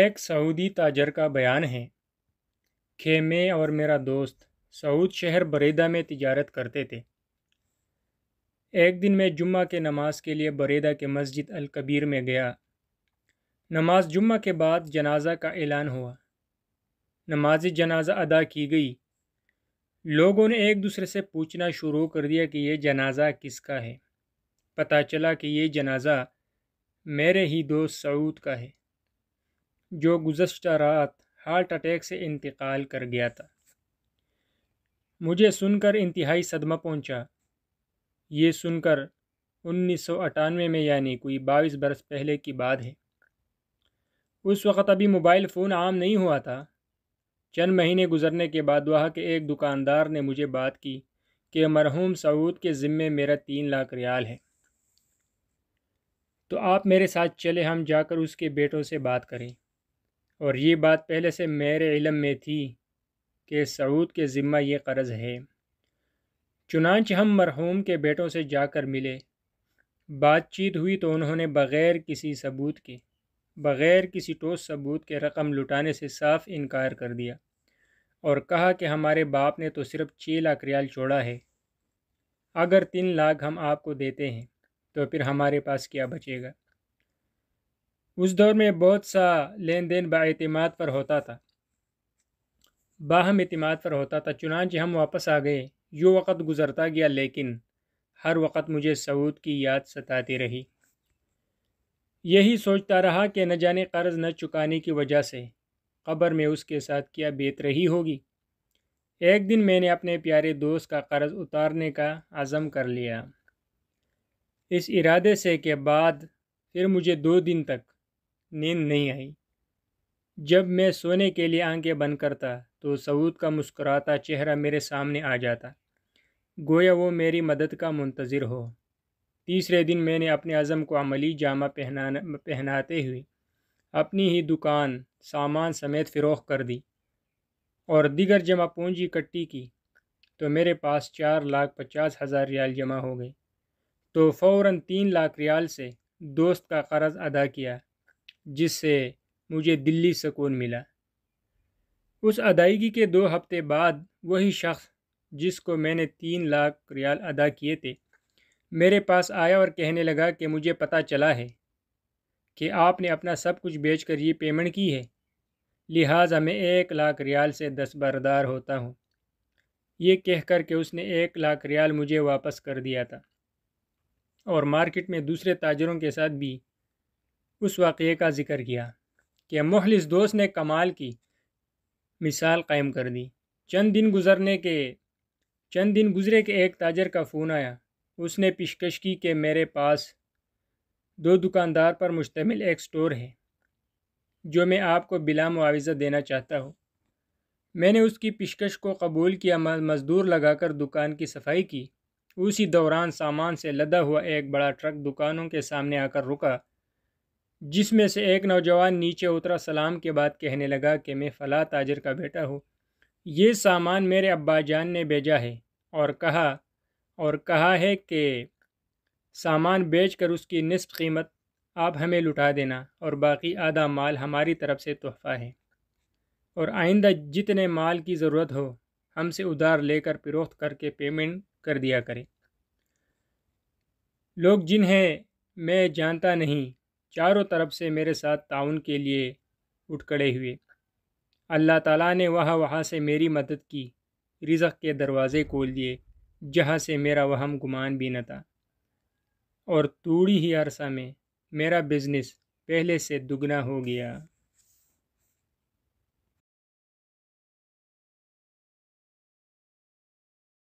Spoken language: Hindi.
एक सऊदी ताजर का बयान है खेमे और मेरा दोस्त सऊद शहर बरेदा में तिजारत करते थे एक दिन मैं जुम्मा के नमाज के लिए बरेदा के मस्जिद अल कबीर में गया नमाज जुम्मा के बाद जनाजा का ऐलान हुआ नमाज जनाजा अदा की गई लोगों ने एक दूसरे से पूछना शुरू कर दिया कि यह जनाजा किसका है पता चला कि यह जनाजा मेरे ही दोस्त सऊद का है जो गुज्त रात हार्ट अटैक से इंतकाल कर गया था मुझे सुनकर इंतहाई सदमा पहुंचा। ये सुनकर उन्नीस सौ अट्ठानवे में यानी कोई बाईस बरस पहले की बात है उस वक़्त अभी मोबाइल फ़ोन आम नहीं हुआ था चंद महीने गुजरने के बाद वहाँ के एक दुकानदार ने मुझे बात की कि मरहूम सऊद के ज़िम्मे मेरा तीन लाख रियाल है तो आप मेरे साथ चले हम जाकर उसके बेटों से बात करें और ये बात पहले से मेरे इलम में थी कि सऊद के ज़िम्मा ये कर्ज़ है चुनाच हम मरहूम के बेटों से जाकर मिले बातचीत हुई तो उन्होंने बग़ैर किसी सबूत के बग़ैर किसी ठोस सबूत के रकम लुटाने से साफ इनकार कर दिया और कहा कि हमारे बाप ने तो सिर्फ छः लाख रियाल छोड़ा है अगर तीन लाख हम आपको देते हैं तो फिर हमारे पास क्या बचेगा उस दौर में बहुत सा लेन देन बातमाद पर होता था बाहम अतमाद पर होता था चुनाच हम वापस आ गए यो वक़्त गुज़रता गया लेकिन हर वक़्त मुझे सऊद की याद सताती रही यही सोचता रहा कि न जाने कर्ज़ न चुकाने की वजह से कब्र में उसके साथ क्या बेत रही होगी एक दिन मैंने अपने प्यारे दोस्त का कर्ज़ उतारने का आज़म कर लिया इस इरादे से के बाद फिर मुझे दो दिन तक नींद नहीं आई जब मैं सोने के लिए आंखें बंद करता तो सऊद का मुस्कुराता चेहरा मेरे सामने आ जाता गोया वो मेरी मदद का मुंतज़र हो तीसरे दिन मैंने अपने अज़म को अमली जामा पहनाना पहनाते हुए अपनी ही दुकान सामान समेत फ़रोख कर दी और दिगर जमा पूंजी इकट्ठी की तो मेरे पास चार लाख पचास हज़ार रियाल जमा हो गए तो फ़ौर तीन लाख रियाल से दोस्त का कर्ज़ अदा किया जिससे मुझे दिल्ली सुकून मिला उस अदायगी के दो हफ्ते बाद वही शख्स जिसको मैंने तीन लाख रियाल अदा किए थे मेरे पास आया और कहने लगा कि मुझे पता चला है कि आपने अपना सब कुछ बेचकर ये पेमेंट की है लिहाजा मैं एक लाख रियाल से दस बरदार होता हूँ ये कह कर के उसने एक लाख रियाल मुझे वापस कर दिया था और मार्केट में दूसरे ताजरों के साथ भी उस वाक़े का ज़िक्र किया कि मुखलिस दोस्त ने कमाल की मिसाल कायम कर दी चंद दिन गुजरने के चंद दिन गुजरे के एक ताजर का फ़ोन आया उसने पेशकश की कि मेरे पास दो दुकानदार पर मुश्तमिल एक स्टोर है जो मैं आपको बिला मुआवजा देना चाहता हूँ मैंने उसकी पेशकश को कबूल किया मजदूर लगाकर दुकान की सफाई की उसी दौरान सामान से लदा हुआ एक बड़ा ट्रक दुकानों के सामने आकर रुका जिसमें से एक नौजवान नीचे उतरा सलाम के बाद कहने लगा कि मैं फ़लाँ ताजर का बेटा हूँ ये सामान मेरे अब्बा जान ने भेजा है और कहा और कहा है कि सामान बेचकर उसकी नस्फ कीमत आप हमें लुटा देना और बाकी आधा माल हमारी तरफ से तोहफ़ा है और आइंदा जितने माल की ज़रूरत हो हमसे उधार लेकर फिरोख्त करके पेमेंट कर दिया करें लोग जिन्हें मैं जानता नहीं चारों तरफ से मेरे साथ ताउन के लिए उठ खड़े हुए अल्लाह ताला ने वहाँ वहाँ से मेरी मदद की रिज़क के दरवाज़े खोल दिए जहाँ से मेरा वहम गुमान भी न था और थोड़ी ही अरसा में मेरा बिज़नेस पहले से दुगना हो गया